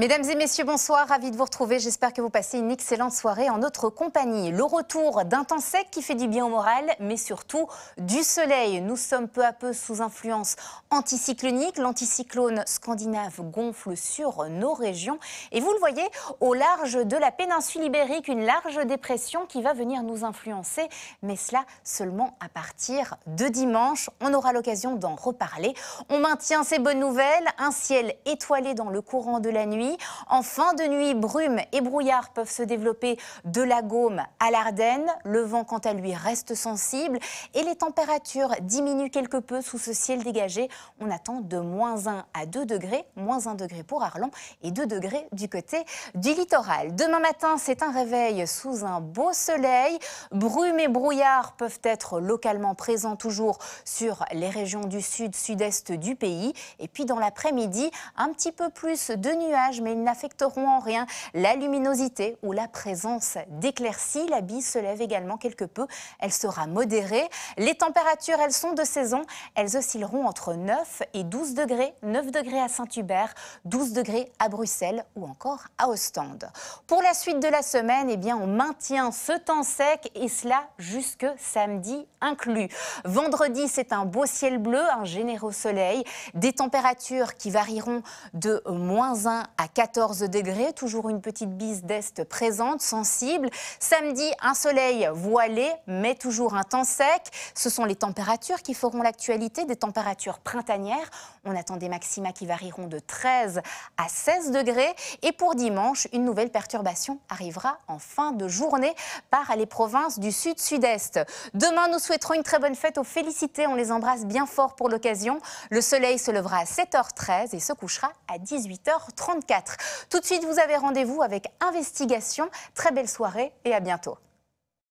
Mesdames et messieurs, bonsoir, ravi de vous retrouver. J'espère que vous passez une excellente soirée en notre compagnie. Le retour d'un temps sec qui fait du bien au moral, mais surtout du soleil. Nous sommes peu à peu sous influence anticyclonique. L'anticyclone scandinave gonfle sur nos régions. Et vous le voyez, au large de la péninsule ibérique, une large dépression qui va venir nous influencer, mais cela seulement à partir de dimanche. On aura l'occasion d'en reparler. On maintient ces bonnes nouvelles, un ciel étoilé dans le courant de la nuit en fin de nuit, brume et brouillard peuvent se développer de la Gaume à l'Ardenne. Le vent, quant à lui, reste sensible et les températures diminuent quelque peu sous ce ciel dégagé. On attend de moins 1 à 2 degrés, moins 1 degré pour Arlon et 2 degrés du côté du littoral. Demain matin, c'est un réveil sous un beau soleil. Brume et brouillard peuvent être localement présents toujours sur les régions du sud, sud-est du pays. Et puis dans l'après-midi, un petit peu plus de nuages mais ils n'affecteront en rien la luminosité ou la présence d'éclaircies. La bise se lève également quelque peu. Elle sera modérée. Les températures, elles sont de saison. Elles oscilleront entre 9 et 12 degrés. 9 degrés à Saint-Hubert, 12 degrés à Bruxelles ou encore à Ostende. Pour la suite de la semaine, eh bien, on maintient ce temps sec et cela jusque samedi inclus. Vendredi, c'est un beau ciel bleu, un généreux soleil, des températures qui varieront de moins 1 à à 14 degrés. Toujours une petite bise d'est présente, sensible. Samedi, un soleil voilé, mais toujours un temps sec. Ce sont les températures qui feront l'actualité, des températures printanières. On attend des maxima qui varieront de 13 à 16 degrés. Et pour dimanche, une nouvelle perturbation arrivera en fin de journée par les provinces du sud-sud-est. Demain, nous souhaiterons une très bonne fête aux félicités. On les embrasse bien fort pour l'occasion. Le soleil se lèvera à 7h13 et se couchera à 18h34. Tout de suite, vous avez rendez-vous avec Investigation. Très belle soirée et à bientôt.